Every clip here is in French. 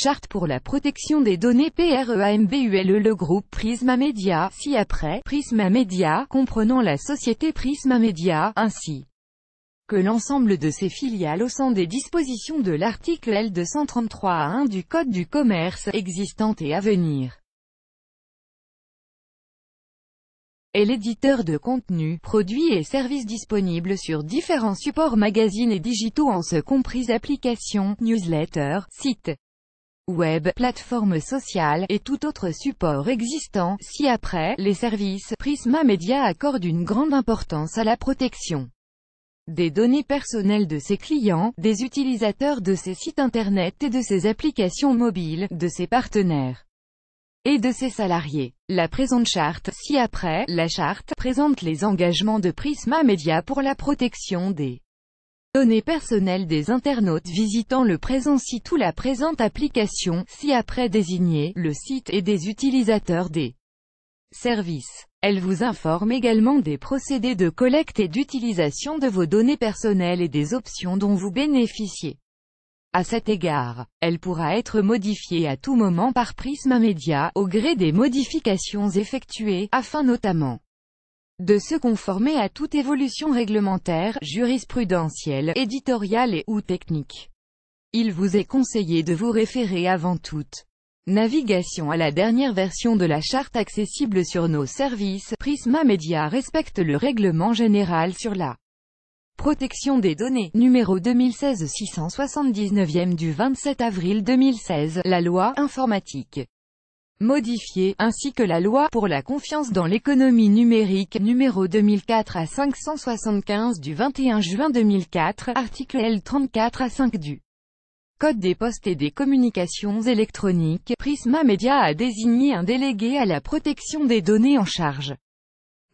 Charte pour la protection des données PREAMBULE e, Le groupe Prisma Media, si après Prisma Media, comprenant la société Prisma Media, ainsi que l'ensemble de ses filiales au sens des dispositions de l'article L233-1 du Code du commerce, existant et à venir. est l'éditeur de contenu, produits et services disponibles sur différents supports magazines et digitaux en ce compris applications, newsletters, sites web, plateforme sociale, et tout autre support existant, si après, les services, Prisma Media accordent une grande importance à la protection des données personnelles de ses clients, des utilisateurs de ses sites internet et de ses applications mobiles, de ses partenaires et de ses salariés. La présente charte, si après la charte, présente les engagements de Prisma Media pour la protection des Données personnelles des internautes visitant le présent site ou la présente application, ci-après désigné, le site et des utilisateurs des services. Elle vous informe également des procédés de collecte et d'utilisation de vos données personnelles et des options dont vous bénéficiez. À cet égard, elle pourra être modifiée à tout moment par Prisma Media, au gré des modifications effectuées, afin notamment de se conformer à toute évolution réglementaire, jurisprudentielle, éditoriale et ou technique. Il vous est conseillé de vous référer avant toute navigation à la dernière version de la charte accessible sur nos services. Prisma Media respecte le règlement général sur la Protection des données, numéro 2016 679 du 27 avril 2016, la loi informatique. Modifié ainsi que la loi pour la confiance dans l'économie numérique numéro 2004 à 575 du 21 juin 2004, article L34 à 5 du Code des postes et des communications électroniques, Prisma Media a désigné un délégué à la protection des données en charge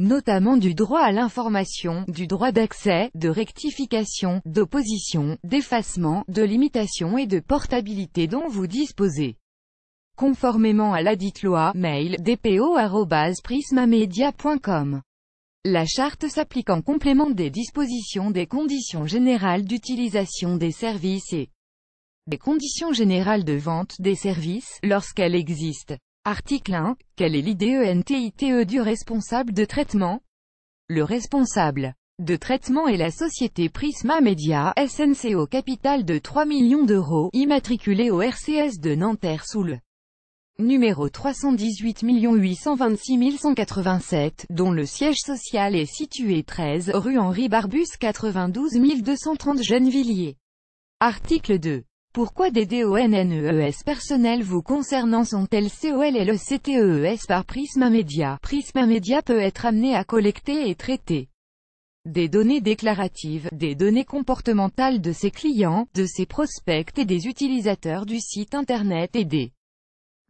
notamment du droit à l'information, du droit d'accès, de rectification, d'opposition, d'effacement, de limitation et de portabilité dont vous disposez. Conformément à ladite loi, mail dpo.prismamedia.com. La charte s'applique en complément des dispositions des conditions générales d'utilisation des services et des conditions générales de vente des services, lorsqu'elles existent. Article 1. Quelle est l'IDENTITE du responsable de traitement Le responsable de traitement est la société Prisma Media, SNCO capital de 3 millions d'euros, immatriculée au RCS de Nanterre sous le numéro 318 826 187, dont le siège social est situé 13 rue Henri Barbus 92 230 Gennevilliers. Article 2. Pourquoi des DONNES personnels vous concernant sont-elles COLLECTES e par Prisma Media Prisma Media peut être amené à collecter et traiter des données déclaratives, des données comportementales de ses clients, de ses prospects et des utilisateurs du site internet et des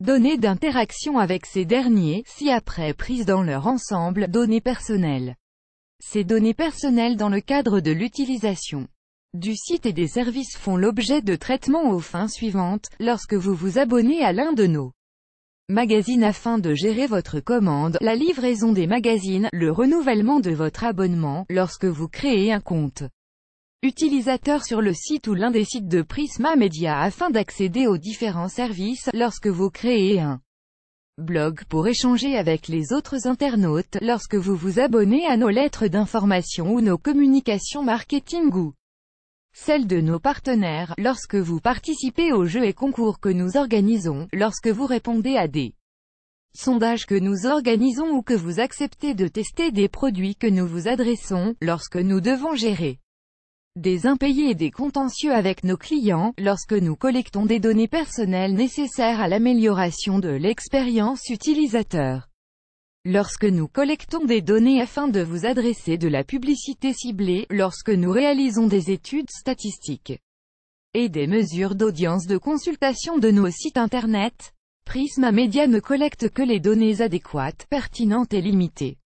Données d'interaction avec ces derniers, si après prise dans leur ensemble, données personnelles. Ces données personnelles dans le cadre de l'utilisation du site et des services font l'objet de traitements aux fins suivantes, lorsque vous vous abonnez à l'un de nos magazines afin de gérer votre commande, la livraison des magazines, le renouvellement de votre abonnement, lorsque vous créez un compte utilisateur sur le site ou l'un des sites de Prisma Media afin d'accéder aux différents services, lorsque vous créez un blog pour échanger avec les autres internautes, lorsque vous vous abonnez à nos lettres d'information ou nos communications marketing ou celles de nos partenaires, lorsque vous participez aux jeux et concours que nous organisons, lorsque vous répondez à des sondages que nous organisons ou que vous acceptez de tester des produits que nous vous adressons, lorsque nous devons gérer des impayés et des contentieux avec nos clients, lorsque nous collectons des données personnelles nécessaires à l'amélioration de l'expérience utilisateur. Lorsque nous collectons des données afin de vous adresser de la publicité ciblée, lorsque nous réalisons des études statistiques et des mesures d'audience de consultation de nos sites Internet, Prisma Media ne collecte que les données adéquates, pertinentes et limitées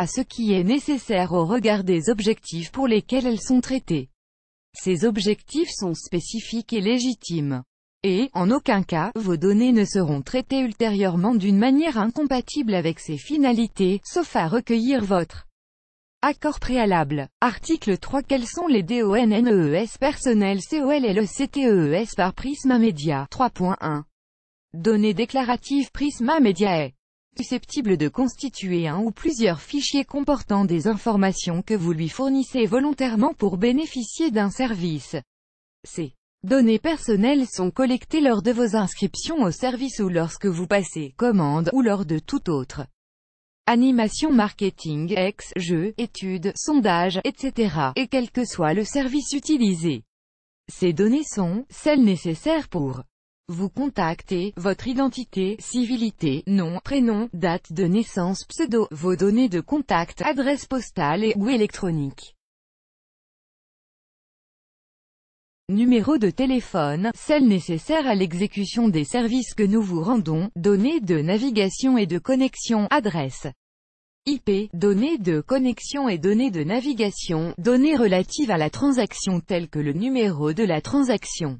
à ce qui est nécessaire au regard des objectifs pour lesquels elles sont traitées. Ces objectifs sont spécifiques et légitimes. Et, en aucun cas, vos données ne seront traitées ultérieurement d'une manière incompatible avec ces finalités, sauf à recueillir votre accord préalable. Article 3 Quels sont les DONNES e personnels COL e e par Prisma Media 3.1 Données déclaratives Prisma Media est susceptible de constituer un ou plusieurs fichiers comportant des informations que vous lui fournissez volontairement pour bénéficier d'un service. Ces données personnelles sont collectées lors de vos inscriptions au service ou lorsque vous passez commande ou lors de tout autre animation marketing, ex, jeu, études, sondage, etc., et quel que soit le service utilisé. Ces données sont, celles nécessaires pour vous contactez, votre identité, civilité, nom, prénom, date de naissance, pseudo, vos données de contact, adresse postale et ou électronique. Numéro de téléphone, celle nécessaire à l'exécution des services que nous vous rendons, données de navigation et de connexion, adresse. IP, données de connexion et données de navigation, données relatives à la transaction telles que le numéro de la transaction.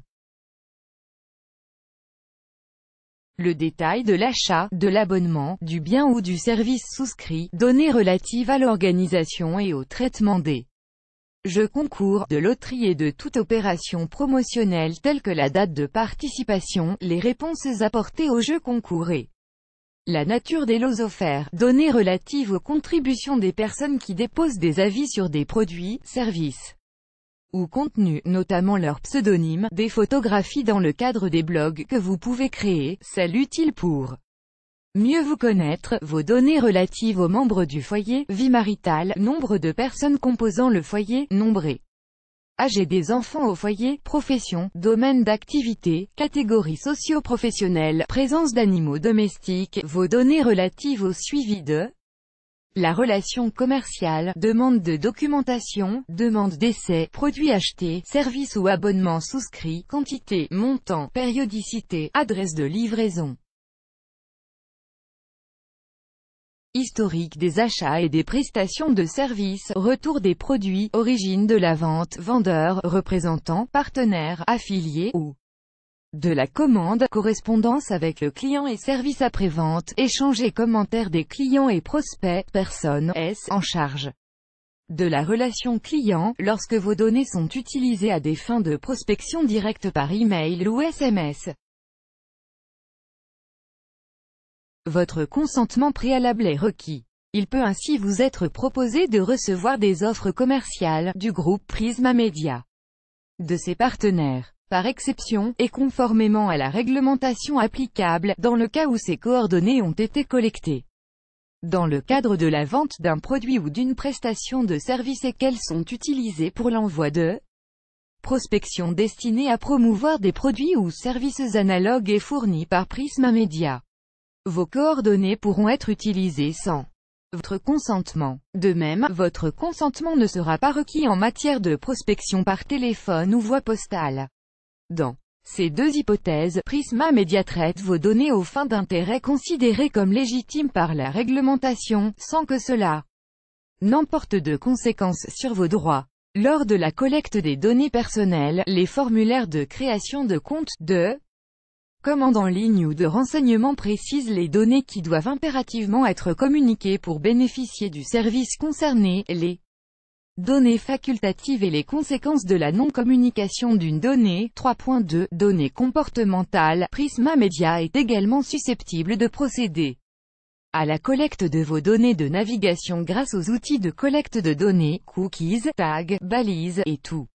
le détail de l'achat, de l'abonnement, du bien ou du service souscrit, données relatives à l'organisation et au traitement des jeux concours, de loterie et de toute opération promotionnelle telle que la date de participation, les réponses apportées aux jeux concours et la nature des lots offerts, données relatives aux contributions des personnes qui déposent des avis sur des produits, services ou contenu, notamment leur pseudonyme, des photographies dans le cadre des blogs que vous pouvez créer, celles utiles pour mieux vous connaître, vos données relatives aux membres du foyer, vie maritale, nombre de personnes composant le foyer, nombré, âgé des enfants au foyer, profession, domaine d'activité, catégorie socio-professionnelle, présence d'animaux domestiques, vos données relatives au suivi de la relation commerciale, demande de documentation, demande d'essai, produit acheté, service ou abonnement souscrit, quantité, montant, périodicité, adresse de livraison. Historique des achats et des prestations de services, retour des produits, origine de la vente, vendeur, représentant, partenaire, affilié ou de la commande, correspondance avec le client et service après-vente, échange et commentaires des clients et prospects, personne S en charge de la relation client, lorsque vos données sont utilisées à des fins de prospection directe par email ou SMS. Votre consentement préalable est requis. Il peut ainsi vous être proposé de recevoir des offres commerciales, du groupe Prisma Media, de ses partenaires par exception, et conformément à la réglementation applicable, dans le cas où ces coordonnées ont été collectées dans le cadre de la vente d'un produit ou d'une prestation de service et qu'elles sont utilisées pour l'envoi de prospection destinée à promouvoir des produits ou services analogues et fournis par Prisma Media. Vos coordonnées pourront être utilisées sans votre consentement. De même, votre consentement ne sera pas requis en matière de prospection par téléphone ou voie postale. Dans ces deux hypothèses, Prisma Media traite vos données aux fins d'intérêt considérées comme légitimes par la réglementation, sans que cela n'emporte de conséquences sur vos droits. Lors de la collecte des données personnelles, les formulaires de création de comptes, de commande en ligne ou de renseignement précisent les données qui doivent impérativement être communiquées pour bénéficier du service concerné, les Données facultatives et les conséquences de la non-communication d'une donnée. 3.2 Données comportementales. Prisma Media est également susceptible de procéder à la collecte de vos données de navigation grâce aux outils de collecte de données, cookies, tags, balises, et tout.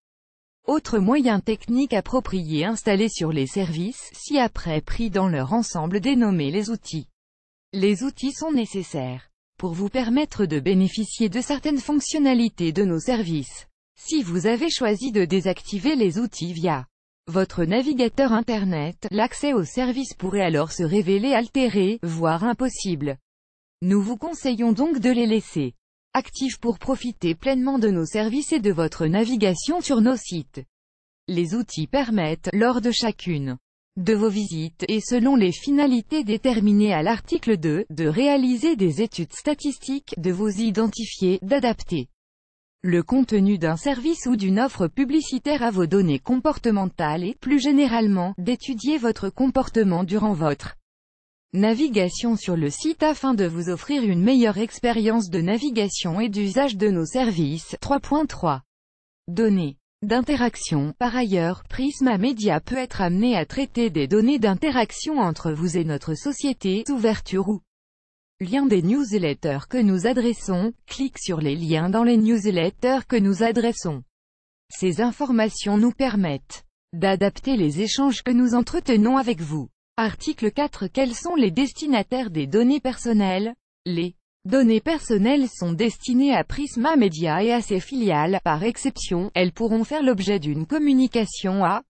Autre moyen technique approprié installé sur les services, si après pris dans leur ensemble dénommé les outils. Les outils sont nécessaires pour vous permettre de bénéficier de certaines fonctionnalités de nos services. Si vous avez choisi de désactiver les outils via votre navigateur Internet, l'accès aux services pourrait alors se révéler altéré, voire impossible. Nous vous conseillons donc de les laisser actifs pour profiter pleinement de nos services et de votre navigation sur nos sites. Les outils permettent, lors de chacune de vos visites et selon les finalités déterminées à l'article 2, de réaliser des études statistiques, de vous identifier, d'adapter le contenu d'un service ou d'une offre publicitaire à vos données comportementales et, plus généralement, d'étudier votre comportement durant votre navigation sur le site afin de vous offrir une meilleure expérience de navigation et d'usage de nos services. 3.3 Données d'interaction. Par ailleurs, Prisma Media peut être amené à traiter des données d'interaction entre vous et notre société, ouverture ou lien des newsletters que nous adressons, clique sur les liens dans les newsletters que nous adressons. Ces informations nous permettent d'adapter les échanges que nous entretenons avec vous. Article 4 Quels sont les destinataires des données personnelles Les données personnelles sont destinées à Prisma Media et à ses filiales, par exception, elles pourront faire l'objet d'une communication à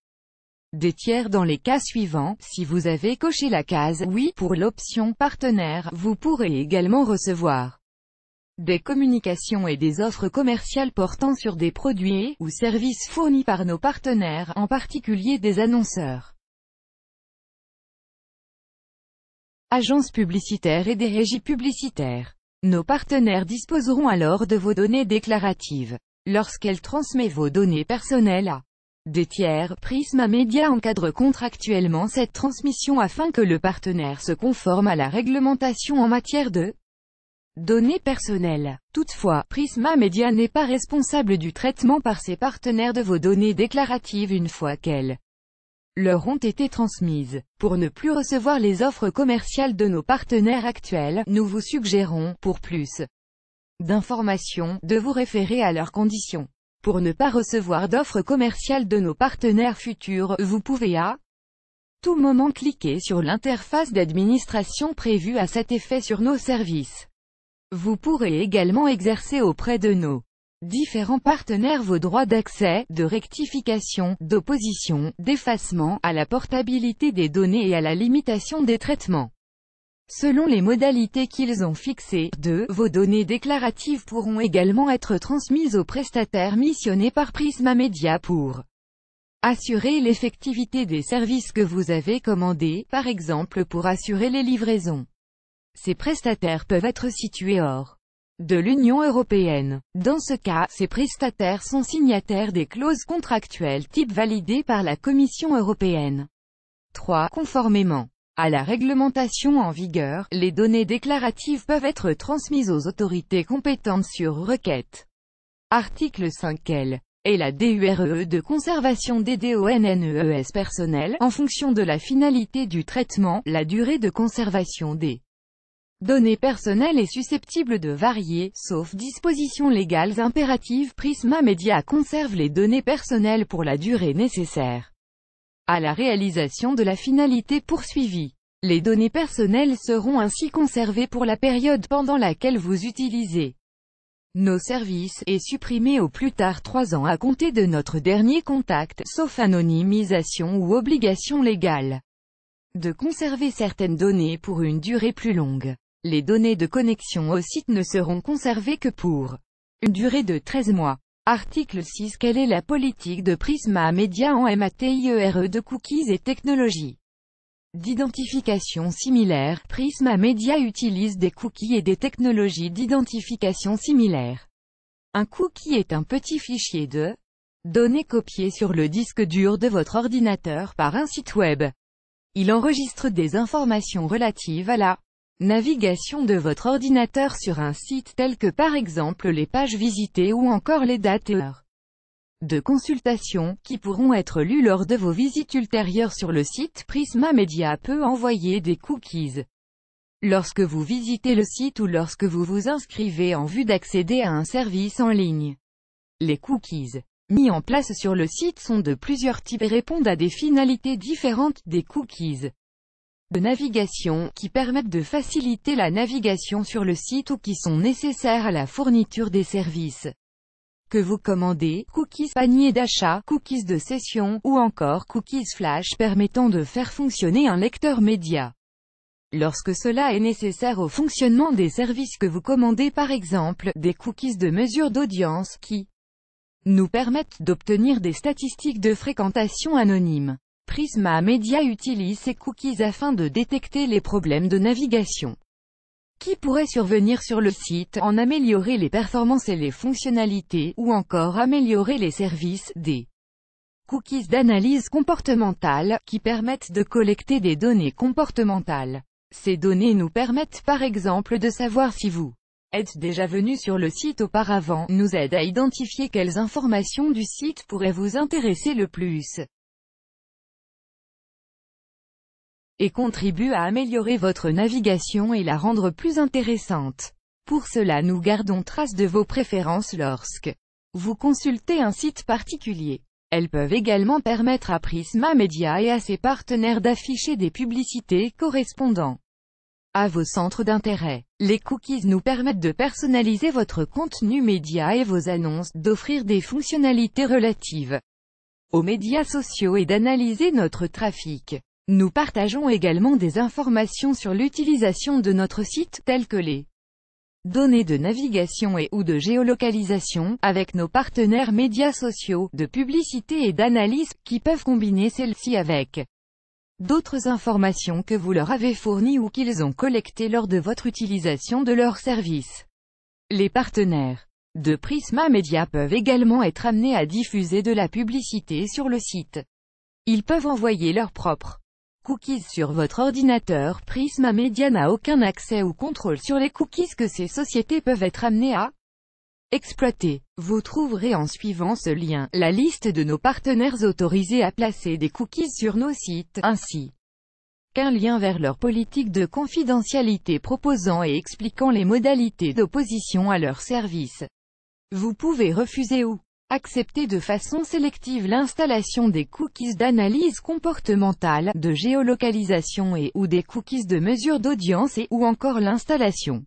des tiers dans les cas suivants, si vous avez coché la case « Oui » pour l'option « Partenaire », vous pourrez également recevoir des communications et des offres commerciales portant sur des produits ou services fournis par nos partenaires, en particulier des annonceurs, agences publicitaires et des régies publicitaires. Nos partenaires disposeront alors de vos données déclaratives. Lorsqu'elle transmet vos données personnelles à des tiers, Prisma Media encadre contractuellement cette transmission afin que le partenaire se conforme à la réglementation en matière de données personnelles. Toutefois, Prisma Media n'est pas responsable du traitement par ses partenaires de vos données déclaratives une fois qu'elles leur ont été transmises. Pour ne plus recevoir les offres commerciales de nos partenaires actuels, nous vous suggérons, pour plus d'informations, de vous référer à leurs conditions. Pour ne pas recevoir d'offres commerciales de nos partenaires futurs, vous pouvez à tout moment cliquer sur l'interface d'administration prévue à cet effet sur nos services. Vous pourrez également exercer auprès de nos Différents partenaires vos droits d'accès, de rectification, d'opposition, d'effacement, à la portabilité des données et à la limitation des traitements. Selon les modalités qu'ils ont fixées, 2. Vos données déclaratives pourront également être transmises aux prestataires missionnés par Prisma Media pour assurer l'effectivité des services que vous avez commandés, par exemple pour assurer les livraisons. Ces prestataires peuvent être situés hors de l'Union européenne. Dans ce cas, ces prestataires sont signataires des clauses contractuelles type validées par la Commission européenne. 3. Conformément à la réglementation en vigueur, les données déclaratives peuvent être transmises aux autorités compétentes sur requête. Article 5L et la DURE de conservation des DONNES e personnelles. en fonction de la finalité du traitement, la durée de conservation des données personnelles est susceptible de varier, sauf dispositions légales impératives Prisma Media conserve les données personnelles pour la durée nécessaire à la réalisation de la finalité poursuivie. Les données personnelles seront ainsi conservées pour la période pendant laquelle vous utilisez nos services, et supprimées au plus tard 3 ans à compter de notre dernier contact, sauf anonymisation ou obligation légale de conserver certaines données pour une durée plus longue. Les données de connexion au site ne seront conservées que pour une durée de 13 mois. Article 6 Quelle est la politique de Prisma Media en MATIERE e de cookies et technologies d'identification similaire Prisma Media utilise des cookies et des technologies d'identification similaires. Un cookie est un petit fichier de données copiées sur le disque dur de votre ordinateur par un site web. Il enregistre des informations relatives à la Navigation de votre ordinateur sur un site tel que par exemple les pages visitées ou encore les dates et heures de consultation, qui pourront être lues lors de vos visites ultérieures sur le site Prisma Media peut envoyer des cookies. Lorsque vous visitez le site ou lorsque vous vous inscrivez en vue d'accéder à un service en ligne. Les cookies mis en place sur le site sont de plusieurs types et répondent à des finalités différentes des cookies de navigation, qui permettent de faciliter la navigation sur le site ou qui sont nécessaires à la fourniture des services que vous commandez, cookies panier d'achat, cookies de session, ou encore cookies flash permettant de faire fonctionner un lecteur média. Lorsque cela est nécessaire au fonctionnement des services que vous commandez par exemple, des cookies de mesure d'audience, qui nous permettent d'obtenir des statistiques de fréquentation anonymes. Prisma Media utilise ces cookies afin de détecter les problèmes de navigation qui pourraient survenir sur le site, en améliorer les performances et les fonctionnalités, ou encore améliorer les services, des cookies d'analyse comportementale, qui permettent de collecter des données comportementales. Ces données nous permettent par exemple de savoir si vous êtes déjà venu sur le site auparavant, nous aide à identifier quelles informations du site pourraient vous intéresser le plus. et contribue à améliorer votre navigation et la rendre plus intéressante. Pour cela nous gardons trace de vos préférences lorsque vous consultez un site particulier. Elles peuvent également permettre à Prisma Media et à ses partenaires d'afficher des publicités correspondant à vos centres d'intérêt. Les cookies nous permettent de personnaliser votre contenu média et vos annonces, d'offrir des fonctionnalités relatives aux médias sociaux et d'analyser notre trafic. Nous partageons également des informations sur l'utilisation de notre site, telles que les données de navigation et ou de géolocalisation, avec nos partenaires médias sociaux, de publicité et d'analyse, qui peuvent combiner celles-ci avec d'autres informations que vous leur avez fournies ou qu'ils ont collectées lors de votre utilisation de leurs services. Les partenaires de Prisma Media peuvent également être amenés à diffuser de la publicité sur le site. Ils peuvent envoyer leurs propres Cookies sur votre ordinateur Prisma Media n'a aucun accès ou contrôle sur les cookies que ces sociétés peuvent être amenées à exploiter. Vous trouverez en suivant ce lien, la liste de nos partenaires autorisés à placer des cookies sur nos sites, ainsi qu'un lien vers leur politique de confidentialité proposant et expliquant les modalités d'opposition à leur service. Vous pouvez refuser ou Accepter de façon sélective l'installation des cookies d'analyse comportementale, de géolocalisation et ou des cookies de mesure d'audience et ou encore l'installation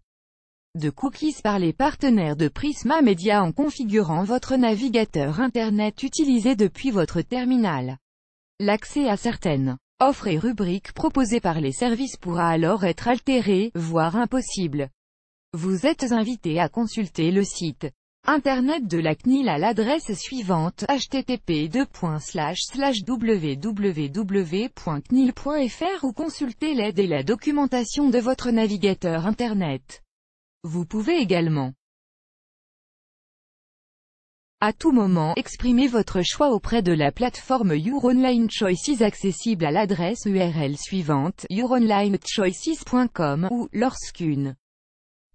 de cookies par les partenaires de Prisma Media en configurant votre navigateur Internet utilisé depuis votre terminal. L'accès à certaines offres et rubriques proposées par les services pourra alors être altéré, voire impossible. Vous êtes invité à consulter le site Internet de la CNIL à l'adresse suivante http www.cnil.fr ou consultez l'aide et la documentation de votre navigateur Internet. Vous pouvez également à tout moment, exprimer votre choix auprès de la plateforme Your Online Choices accessible à l'adresse URL suivante youronlinechoices.com ou, lorsqu'une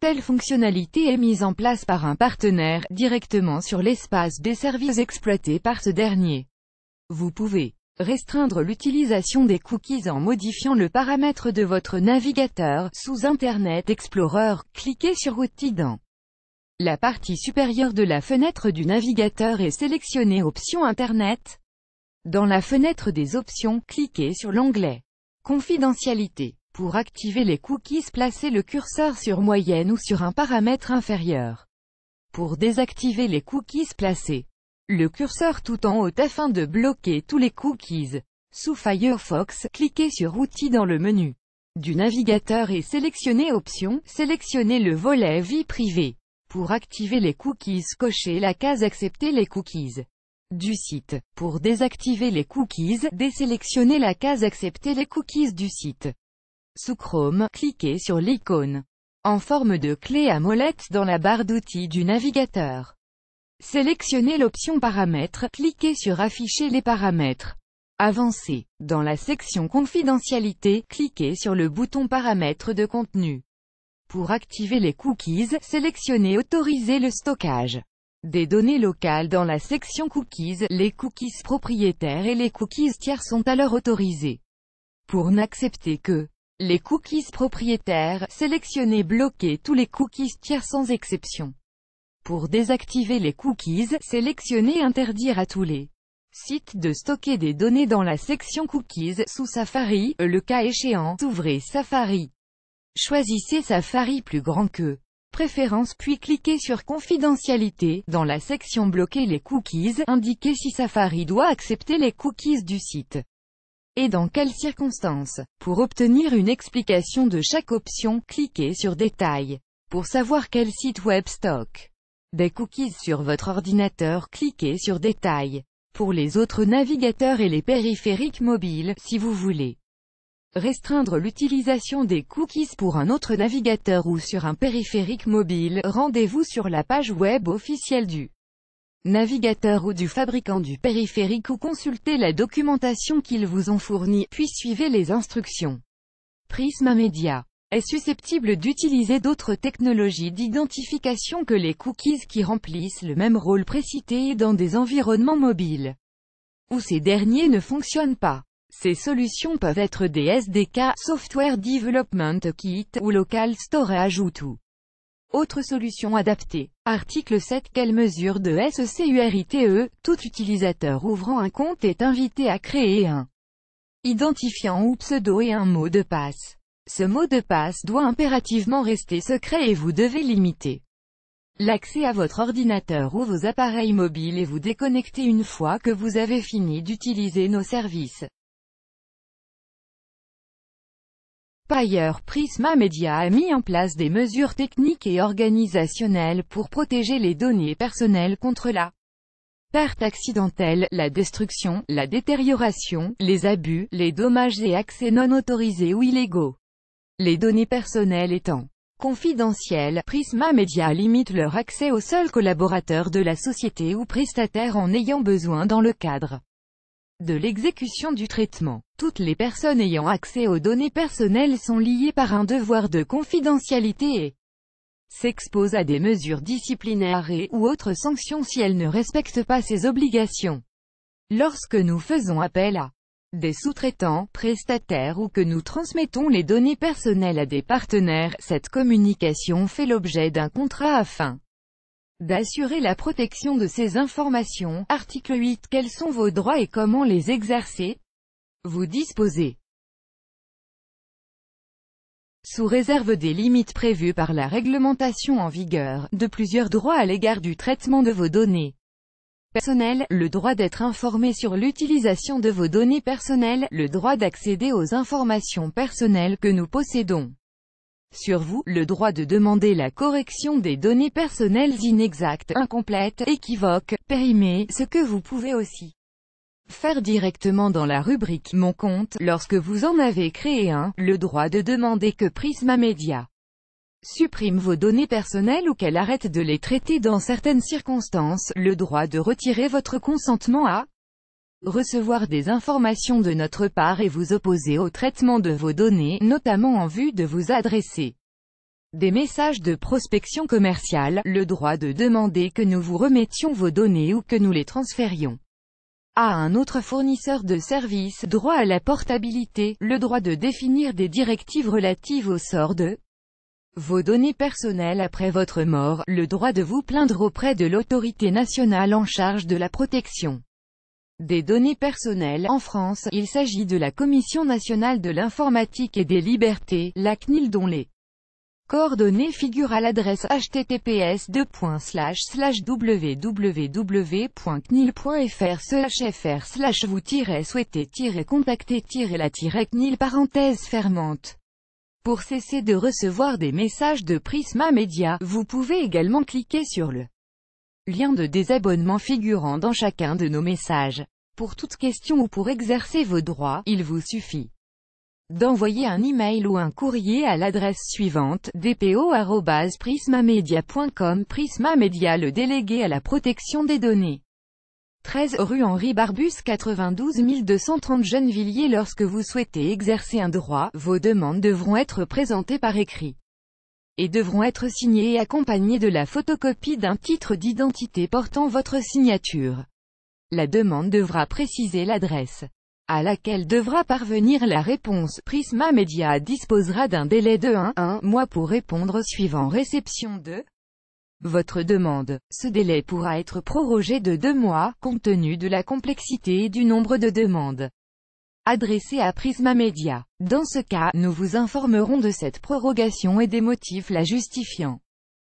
Telle fonctionnalité est mise en place par un partenaire, directement sur l'espace des services exploités par ce dernier. Vous pouvez restreindre l'utilisation des cookies en modifiant le paramètre de votre navigateur, sous Internet Explorer, cliquez sur Outils dans la partie supérieure de la fenêtre du navigateur est sélectionnez Options Internet. Dans la fenêtre des options, cliquez sur l'onglet Confidentialité. Pour activer les cookies placez le curseur sur moyenne ou sur un paramètre inférieur. Pour désactiver les cookies placez le curseur tout en haut afin de bloquer tous les cookies. Sous Firefox, cliquez sur Outils dans le menu du navigateur et sélectionnez Options, sélectionnez le volet Vie privée. Pour activer les cookies cochez la case Accepter les cookies du site. Pour désactiver les cookies, désélectionnez la case Accepter les cookies du site. Sous Chrome, cliquez sur l'icône en forme de clé à molette dans la barre d'outils du navigateur. Sélectionnez l'option Paramètres, cliquez sur Afficher les paramètres. Avancez. Dans la section Confidentialité, cliquez sur le bouton Paramètres de contenu. Pour activer les cookies, sélectionnez Autoriser le stockage des données locales dans la section Cookies, les cookies propriétaires et les cookies tiers sont alors autorisés. Pour n'accepter que les cookies propriétaires, sélectionnez bloquer tous les cookies tiers sans exception. Pour désactiver les cookies, sélectionnez Interdire à tous les sites de stocker des données dans la section Cookies sous Safari, euh, le cas échéant, ouvrez Safari. Choisissez Safari plus grand que Préférences puis cliquez sur Confidentialité. Dans la section Bloquer les cookies, indiquez si Safari doit accepter les cookies du site et dans quelles circonstances. Pour obtenir une explication de chaque option, cliquez sur Détails. Pour savoir quel site web stocke des cookies sur votre ordinateur, cliquez sur Détails. Pour les autres navigateurs et les périphériques mobiles, si vous voulez restreindre l'utilisation des cookies pour un autre navigateur ou sur un périphérique mobile, rendez-vous sur la page web officielle du navigateur ou du fabricant du périphérique ou consultez la documentation qu'ils vous ont fournie, puis suivez les instructions. Prisma Media est susceptible d'utiliser d'autres technologies d'identification que les cookies qui remplissent le même rôle précité dans des environnements mobiles où ces derniers ne fonctionnent pas. Ces solutions peuvent être des SDK, Software Development Kit, ou Local Storage ou tout. Autre solution adaptée. Article 7 Quelle mesure de SECURITE e, Tout utilisateur ouvrant un compte est invité à créer un identifiant ou pseudo et un mot de passe. Ce mot de passe doit impérativement rester secret et vous devez limiter l'accès à votre ordinateur ou vos appareils mobiles et vous déconnecter une fois que vous avez fini d'utiliser nos services. ailleurs Prisma Media a mis en place des mesures techniques et organisationnelles pour protéger les données personnelles contre la perte accidentelle, la destruction, la détérioration, les abus, les dommages et accès non autorisés ou illégaux. Les données personnelles étant confidentielles, Prisma Media limite leur accès aux seuls collaborateurs de la société ou prestataires en ayant besoin dans le cadre de l'exécution du traitement. Toutes les personnes ayant accès aux données personnelles sont liées par un devoir de confidentialité et s'exposent à des mesures disciplinaires et ou autres sanctions si elles ne respectent pas ces obligations. Lorsque nous faisons appel à des sous-traitants, prestataires ou que nous transmettons les données personnelles à des partenaires, cette communication fait l'objet d'un contrat afin d'assurer la protection de ces informations. Article 8 Quels sont vos droits et comment les exercer vous disposez sous réserve des limites prévues par la réglementation en vigueur, de plusieurs droits à l'égard du traitement de vos données personnelles, le droit d'être informé sur l'utilisation de vos données personnelles, le droit d'accéder aux informations personnelles que nous possédons sur vous, le droit de demander la correction des données personnelles inexactes, incomplètes, équivoques, périmées, ce que vous pouvez aussi faire directement dans la rubrique « Mon compte » lorsque vous en avez créé un, le droit de demander que Prisma Media supprime vos données personnelles ou qu'elle arrête de les traiter dans certaines circonstances, le droit de retirer votre consentement à recevoir des informations de notre part et vous opposer au traitement de vos données, notamment en vue de vous adresser des messages de prospection commerciale, le droit de demander que nous vous remettions vos données ou que nous les transférions à un autre fournisseur de services, droit à la portabilité, le droit de définir des directives relatives au sort de vos données personnelles après votre mort, le droit de vous plaindre auprès de l'autorité nationale en charge de la protection des données personnelles. En France, il s'agit de la Commission nationale de l'informatique et des libertés, la CNIL dont les coordonnées figurent à l'adresse https www.cnil.fr fr vous souhaitez contacter la CNIL parenthèse fermante. Pour cesser de recevoir des messages de Prisma Media, vous pouvez également cliquer sur le lien de désabonnement figurant dans chacun de nos messages. Pour toute question ou pour exercer vos droits, il vous suffit d'envoyer un email ou un courrier à l'adresse suivante dpo.prismamedia.com Prisma Media le délégué à la protection des données. 13 rue Henri Barbus 92 230 Gennevilliers Lorsque vous souhaitez exercer un droit, vos demandes devront être présentées par écrit et devront être signées et accompagnées de la photocopie d'un titre d'identité portant votre signature. La demande devra préciser l'adresse à laquelle devra parvenir la réponse. Prisma Media disposera d'un délai de 1, mois pour répondre suivant réception de votre demande. Ce délai pourra être prorogé de 2 mois, compte tenu de la complexité et du nombre de demandes adressées à Prisma Media. Dans ce cas, nous vous informerons de cette prorogation et des motifs la justifiant.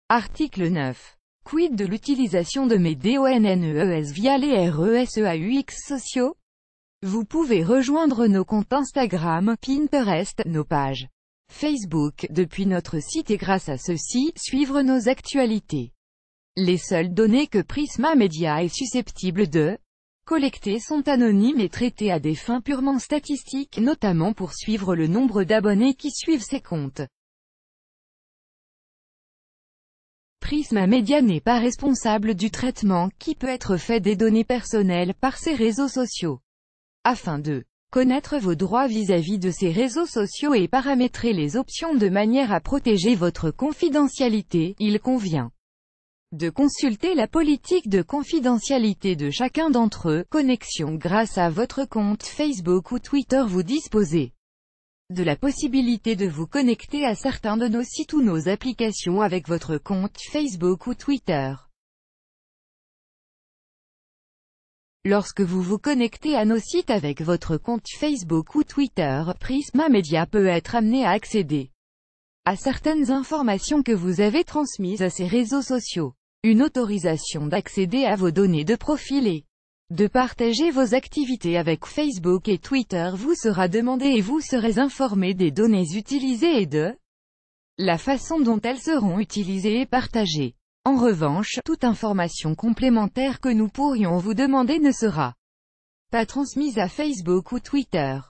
Article 9. Quid de l'utilisation de mes DONNES e via les RESEAUX sociaux vous pouvez rejoindre nos comptes Instagram, Pinterest, nos pages Facebook depuis notre site et grâce à ceux-ci suivre nos actualités. Les seules données que Prisma Media est susceptible de collecter sont anonymes et traitées à des fins purement statistiques, notamment pour suivre le nombre d'abonnés qui suivent ces comptes. Prisma Media n'est pas responsable du traitement qui peut être fait des données personnelles par ses réseaux sociaux afin de connaître vos droits vis-à-vis de ces réseaux sociaux et paramétrer les options de manière à protéger votre confidentialité, il convient de consulter la politique de confidentialité de chacun d'entre eux, connexion grâce à votre compte Facebook ou Twitter vous disposez de la possibilité de vous connecter à certains de nos sites ou nos applications avec votre compte Facebook ou Twitter. Lorsque vous vous connectez à nos sites avec votre compte Facebook ou Twitter, Prisma Media peut être amené à accéder à certaines informations que vous avez transmises à ces réseaux sociaux. Une autorisation d'accéder à vos données de profil et de partager vos activités avec Facebook et Twitter vous sera demandée et vous serez informé des données utilisées et de la façon dont elles seront utilisées et partagées. En revanche, toute information complémentaire que nous pourrions vous demander ne sera pas transmise à Facebook ou Twitter.